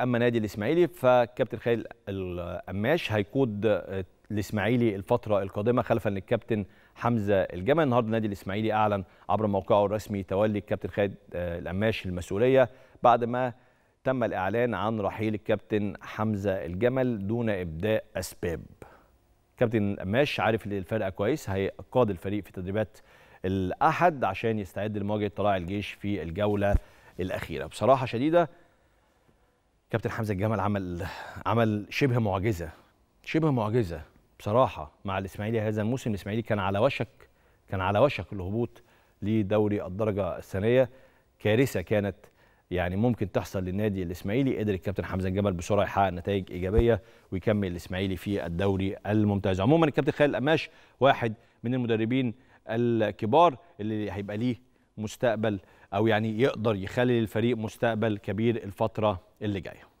اما نادي الاسماعيلي فكابتن خالد القماش هيقود الاسماعيلي الفتره القادمه خلفا للكابتن حمزه الجمل النهارده النادي الاسماعيلي اعلن عبر موقعه الرسمي تولي الكابتن خالد القماش المسؤوليه بعد ما تم الاعلان عن رحيل الكابتن حمزه الجمل دون ابداء اسباب كابتن القماش عارف الفرقه كويس هيقاد الفريق في تدريبات الاحد عشان يستعد لمواجهه طلائع الجيش في الجوله الاخيره بصراحه شديده كابتن حمزه الجمل عمل عمل شبه معجزه شبه معجزه بصراحه مع الاسماعيلي هذا الموسم الاسماعيلي كان على وشك كان على وشك الهبوط لدوري الدرجه الثانيه كارثه كانت يعني ممكن تحصل للنادي الاسماعيلي قدر الكابتن حمزه الجمل بسرعه يحقق نتائج ايجابيه ويكمل الاسماعيلي في الدوري الممتاز عموما الكابتن خالد القماش واحد من المدربين الكبار اللي هيبقى ليه مستقبل او يعني يقدر يخلي للفريق مستقبل كبير الفتره اللي جايه